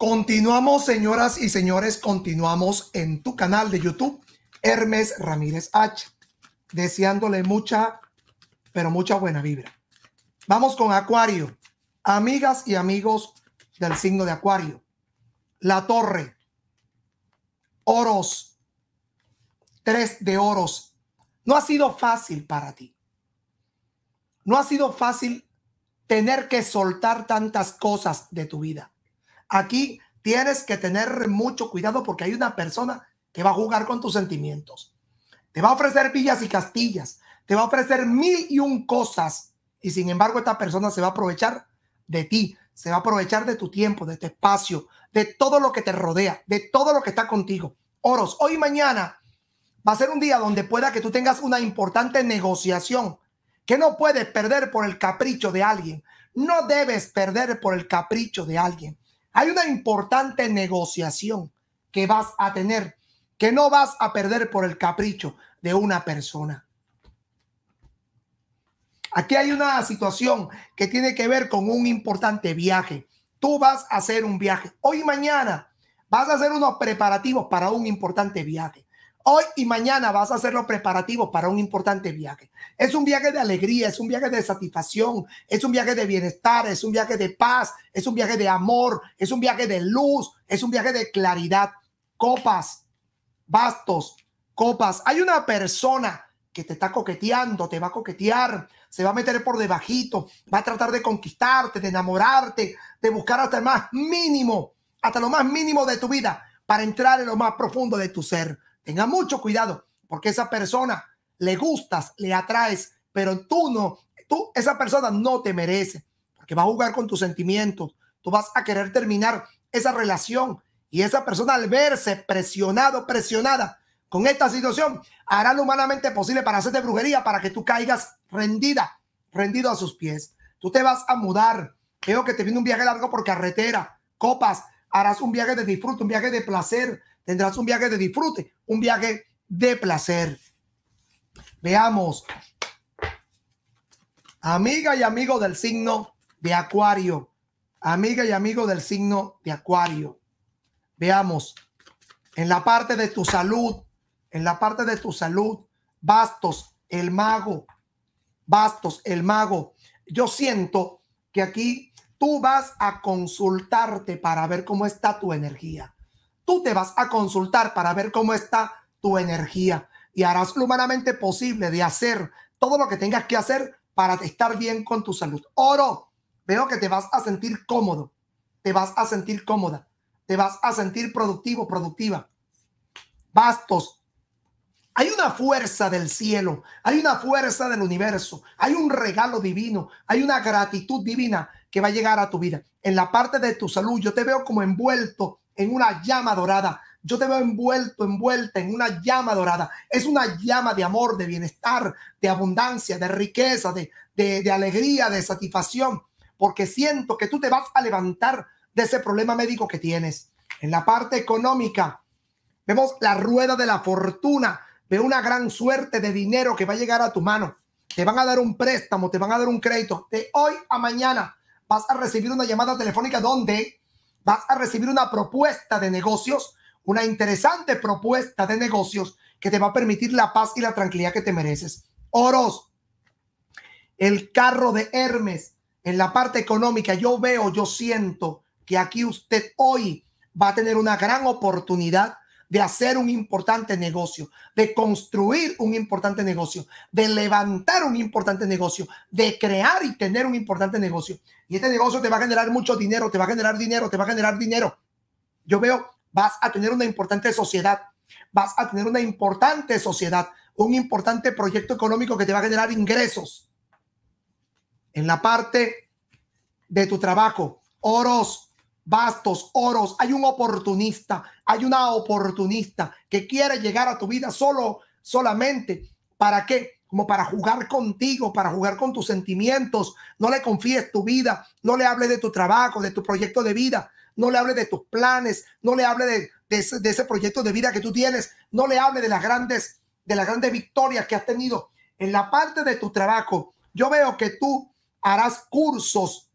Continuamos, señoras y señores, continuamos en tu canal de YouTube, Hermes Ramírez H, deseándole mucha, pero mucha buena vibra. Vamos con Acuario. Amigas y amigos del signo de Acuario. La Torre. Oros. Tres de oros. No ha sido fácil para ti. No ha sido fácil tener que soltar tantas cosas de tu vida Aquí tienes que tener mucho cuidado porque hay una persona que va a jugar con tus sentimientos. Te va a ofrecer villas y castillas, te va a ofrecer mil y un cosas y sin embargo esta persona se va a aprovechar de ti, se va a aprovechar de tu tiempo, de tu espacio, de todo lo que te rodea, de todo lo que está contigo. Oros, hoy mañana va a ser un día donde pueda que tú tengas una importante negociación que no puedes perder por el capricho de alguien. No debes perder por el capricho de alguien. Hay una importante negociación que vas a tener, que no vas a perder por el capricho de una persona. Aquí hay una situación que tiene que ver con un importante viaje. Tú vas a hacer un viaje. Hoy y mañana vas a hacer unos preparativos para un importante viaje. Hoy y mañana vas a hacer los preparativos para un importante viaje. Es un viaje de alegría, es un viaje de satisfacción, es un viaje de bienestar, es un viaje de paz, es un viaje de amor, es un viaje de luz, es un viaje de claridad. Copas, bastos, copas. Hay una persona que te está coqueteando, te va a coquetear, se va a meter por debajito, va a tratar de conquistarte, de enamorarte, de buscar hasta el más mínimo, hasta lo más mínimo de tu vida para entrar en lo más profundo de tu ser. Tenga mucho cuidado, porque esa persona le gustas, le atraes, pero tú no, tú, esa persona no te merece, porque va a jugar con tus sentimientos. Tú vas a querer terminar esa relación y esa persona al verse presionado, presionada con esta situación, hará lo humanamente posible para hacerte brujería, para que tú caigas rendida, rendido a sus pies. Tú te vas a mudar. Creo que te viene un viaje largo por carretera, copas, harás un viaje de disfrute, un viaje de placer, tendrás un viaje de disfrute, un viaje de placer. Veamos, amiga y amigo del signo de Acuario, amiga y amigo del signo de Acuario. Veamos, en la parte de tu salud, en la parte de tu salud, bastos, el mago, bastos, el mago. Yo siento que aquí tú vas a consultarte para ver cómo está tu energía tú te vas a consultar para ver cómo está tu energía y harás lo humanamente posible de hacer todo lo que tengas que hacer para estar bien con tu salud. Oro, veo que te vas a sentir cómodo, te vas a sentir cómoda, te vas a sentir productivo, productiva. Bastos, hay una fuerza del cielo, hay una fuerza del universo, hay un regalo divino, hay una gratitud divina que va a llegar a tu vida. En la parte de tu salud, yo te veo como envuelto en una llama dorada. Yo te veo envuelto, envuelta en una llama dorada. Es una llama de amor, de bienestar, de abundancia, de riqueza, de, alegría, de satisfacción, porque siento que tú te vas a levantar de ese problema médico que tienes. En la parte económica, vemos la rueda de la fortuna, de una gran suerte de dinero que va a llegar a tu mano. Te van a dar un préstamo, te van a dar un crédito. De hoy a mañana vas a recibir una llamada telefónica donde vas a recibir una propuesta de negocios, una interesante propuesta de negocios que te va a permitir la paz y la tranquilidad que te mereces. Oros, el carro de Hermes en la parte económica, yo veo, yo siento que aquí usted hoy va a tener una gran oportunidad de hacer un importante negocio, de construir un importante negocio, de levantar un importante negocio, de crear y tener un importante negocio. Y este negocio te va a generar mucho dinero, te va a generar dinero, te va a generar dinero. Yo veo, vas a tener una importante sociedad, vas a tener una importante sociedad, un importante proyecto económico que te va a generar ingresos. En la parte de tu trabajo, oros, Bastos, Oros, hay un oportunista, hay una oportunista que quiere llegar a tu vida solo, solamente, ¿para qué? Como para jugar contigo, para jugar con tus sentimientos. No le confíes tu vida, no le hables de tu trabajo, de tu proyecto de vida, no le hables de tus planes, no le hables de, ese, proyecto de vida que tú tienes, no le hables de las grandes, de las grandes victorias que has tenido en la parte de tu trabajo. Yo veo que tú harás cursos,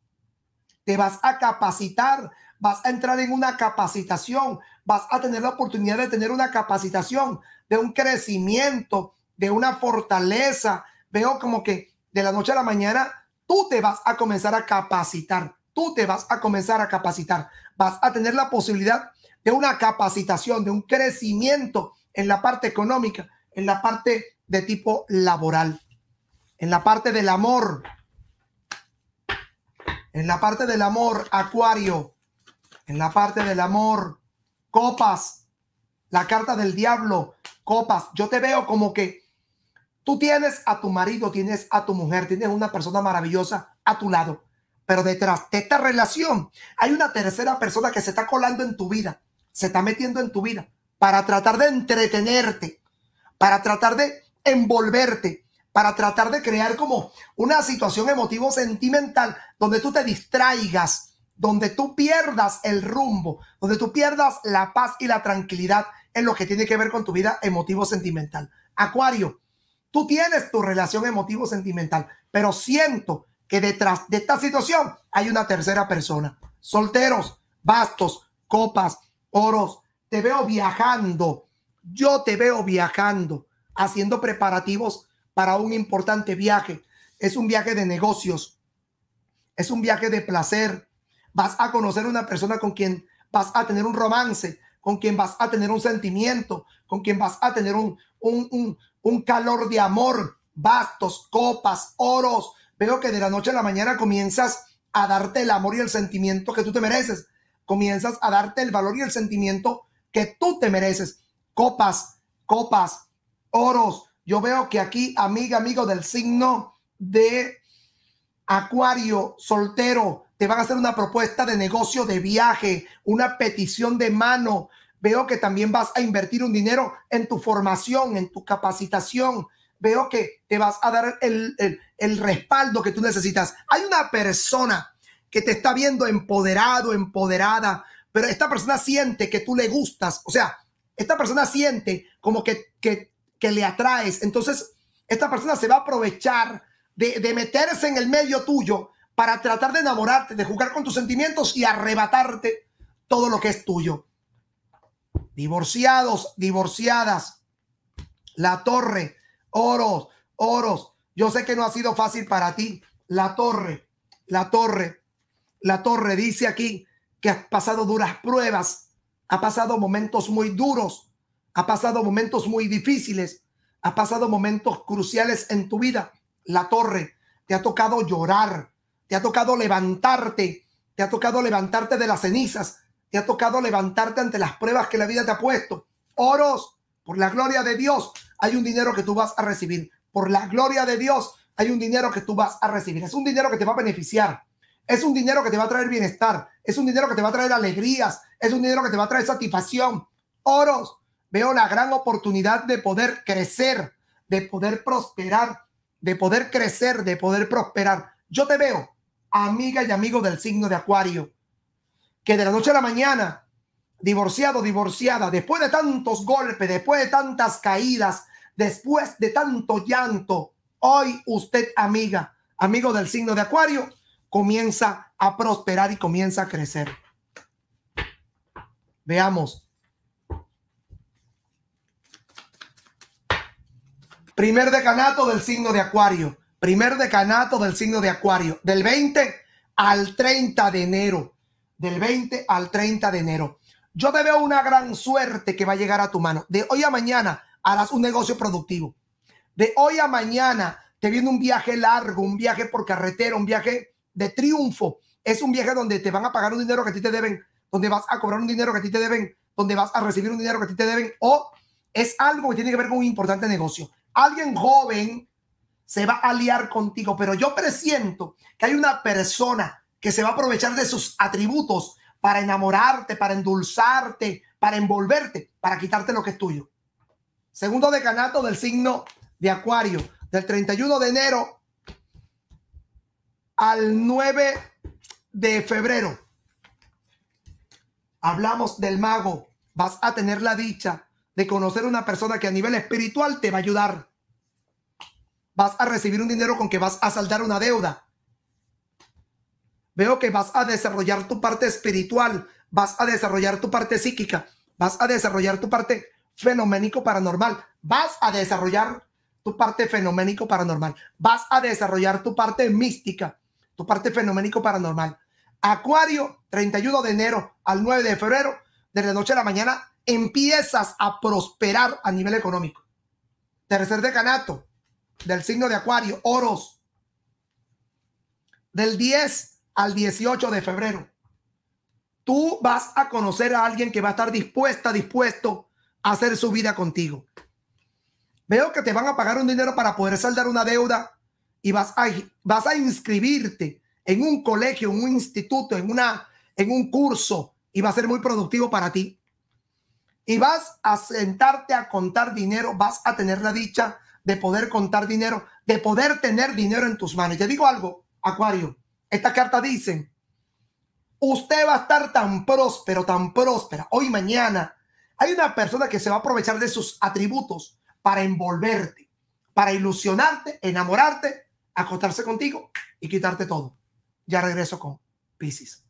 te vas a capacitar, vas a entrar en una capacitación, vas a tener la oportunidad de tener una capacitación, de un crecimiento, de una fortaleza. Veo como que de la noche a la mañana tú te vas a comenzar a capacitar, tú te vas a comenzar a capacitar, vas a tener la posibilidad de una capacitación, de un crecimiento en la parte económica, en la parte de tipo laboral, en la parte del amor, en la parte del amor, Acuario, en la parte del amor, copas, la carta del diablo, copas. Yo te veo como que tú tienes a tu marido, tienes a tu mujer, tienes una persona maravillosa a tu lado, pero detrás de esta relación hay una tercera persona que se está colando en tu vida, se está metiendo en tu vida para tratar de entretenerte, para tratar de envolverte, para tratar de crear como una situación emotivo sentimental donde tú te distraigas, donde tú pierdas el rumbo, donde tú pierdas la paz y la tranquilidad en lo que tiene que ver con tu vida emotivo-sentimental. Acuario, tú tienes tu relación emotivo-sentimental, pero siento que detrás de esta situación hay una tercera persona. Solteros, bastos, copas, oros, te veo viajando. Yo te veo viajando, haciendo preparativos para un importante viaje. Es un viaje de negocios, es un viaje de placer, vas a conocer una persona con quien vas a tener un romance, con quien vas a tener un sentimiento, con quien vas a tener un, un, un, un calor de amor, bastos, copas, oros. Veo que de la noche a la mañana comienzas a darte el amor y el sentimiento que tú te mereces. Comienzas a darte el valor y el sentimiento que tú te mereces. Copas, copas, oros. Yo veo que aquí, amiga, amigo del signo de Acuario, soltero, te van a hacer una propuesta de negocio, de viaje, una petición de mano. Veo que también vas a invertir un dinero en tu formación, en tu capacitación. Veo que te vas a dar el, respaldo que tú necesitas. Hay una persona que te está viendo empoderado, empoderada, pero esta persona siente que tú le gustas. O sea, esta persona siente como que, que, le atraes. Entonces, esta persona se va a aprovechar de, de meterse en el medio tuyo para tratar de enamorarte, de jugar con tus sentimientos y arrebatarte todo lo que es tuyo. Divorciados, divorciadas, la torre, oros, oros. Yo sé que no ha sido fácil para ti. La torre, la torre, la torre dice aquí que has pasado duras pruebas, ha pasado momentos muy duros, ha pasado momentos muy difíciles, ha pasado momentos cruciales en tu vida. La torre, te ha tocado llorar, te ha tocado levantarte, te ha tocado levantarte de las cenizas, te ha tocado levantarte ante las pruebas que la vida te ha puesto. Oros, por la gloria de Dios, hay un dinero que tú vas a recibir. Por la gloria de Dios, hay un dinero que tú vas a recibir. Es un dinero que te va a beneficiar. Es un dinero que te va a traer bienestar. Es un dinero que te va a traer alegrías. Es un dinero que te va a traer satisfacción. Oros, veo la gran oportunidad de poder crecer, de poder prosperar, de poder crecer, de poder prosperar. Yo te veo Amiga y amigo del signo de Acuario, que de la noche a la mañana, divorciado, divorciada, después de tantos golpes, después de tantas caídas, después de tanto llanto, hoy usted, amiga, amigo del signo de Acuario, comienza a prosperar y comienza a crecer. Veamos. Primer decanato del signo de Acuario primer decanato del signo de Acuario, del 20 al 30 de enero, del 20 al 30 de enero. Yo te veo una gran suerte que va a llegar a tu mano. De hoy a mañana harás un negocio productivo. De hoy a mañana te viene un viaje largo, un viaje por carretera, un viaje de triunfo. Es un viaje donde te van a pagar un dinero que a ti te deben, donde vas a cobrar un dinero que a ti te deben, donde vas a recibir un dinero que a ti te deben, o es algo que tiene que ver con un importante negocio. Alguien joven se va a aliar contigo, pero yo presiento que hay una persona que se va a aprovechar de sus atributos para enamorarte, para endulzarte, para envolverte, para quitarte lo que es tuyo. Segundo decanato del signo de Acuario, del 31 de enero al 9 de febrero. Hablamos del mago. Vas a tener la dicha de conocer una persona que a nivel espiritual te va a ayudar vas a recibir un dinero con que vas a saldar una deuda. Veo que vas a desarrollar tu parte espiritual, vas a desarrollar tu parte psíquica, vas a desarrollar tu parte fenoménico paranormal, vas a desarrollar tu parte fenoménico paranormal, vas a desarrollar tu parte mística, tu parte fenoménico paranormal. Acuario, 31 de enero al 9 de febrero, de la noche a la mañana, empiezas a prosperar a nivel económico. Tercer decanato, del signo de Acuario, Oros, del 10 al 18 de febrero. Tú vas a conocer a alguien que va a estar dispuesta, dispuesto a hacer su vida contigo. Veo que te van a pagar un dinero para poder saldar una deuda y vas a, vas a inscribirte en un colegio, un instituto, en, una, en un curso y va a ser muy productivo para ti. Y vas a sentarte a contar dinero, vas a tener la dicha de poder contar dinero, de poder tener dinero en tus manos. Y te digo algo, Acuario, esta carta dice, usted va a estar tan próspero, tan próspera, hoy, mañana. Hay una persona que se va a aprovechar de sus atributos para envolverte, para ilusionarte, enamorarte, acostarse contigo y quitarte todo. Ya regreso con Pisces.